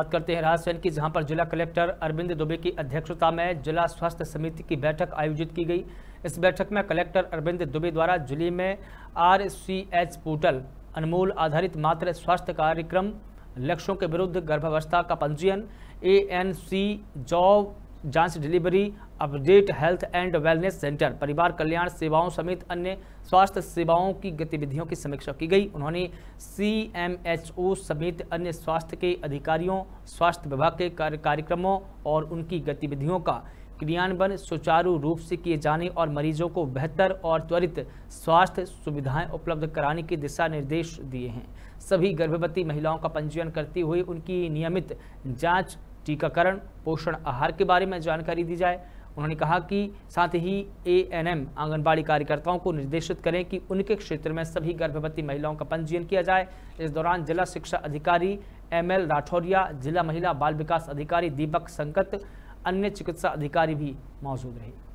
बात करते हैं राजसैन की जहां पर जिला कलेक्टर अरविंद दुबे की अध्यक्षता में जिला स्वास्थ्य समिति की बैठक आयोजित की गई इस बैठक में कलेक्टर अरविंद दुबे द्वारा जिले में एच पोर्टल अनमोल आधारित मात्र स्वास्थ्य कार्यक्रम लक्ष्यों के विरुद्ध गर्भावस्था का पंजीयन सी जॉब जांच delivery update health and wellness centre परिवार कल्याण सेवाओं समेत अन्य स्वास्थ्य सेवाओं की गतिविधियों की समीक्षा की गई उन्होंने ओ समेत अन्य स्वास्थ्य के अधिकारियों स्वास्थ्य विभाग के कार्यक्रमों और उनकी गतिविधियों का क्रियान्वयन सुचारू रूप से किए जाने और मरीजों को बेहतर और त्वरित स्वास्थ्य सुविधाएं उपलब्ध कराने के दिशा निर्देश दिए हैं सभी गर्भवती महिलाओं का पंजीयन करते हुए उनकी नियमित जांच टीकाकरण पोषण आहार के बारे में जानकारी दी जाए उन्होंने कहा कि साथ ही एएनएम आंगनबाड़ी कार्यकर्ताओं को निर्देशित करें कि उनके क्षेत्र में सभी गर्भवती महिलाओं का पंजीयन किया जाए इस दौरान जिला शिक्षा अधिकारी एम एल राठौरिया जिला महिला बाल विकास अधिकारी दीपक संकत अन्य चिकित्सा अधिकारी भी मौजूद रहे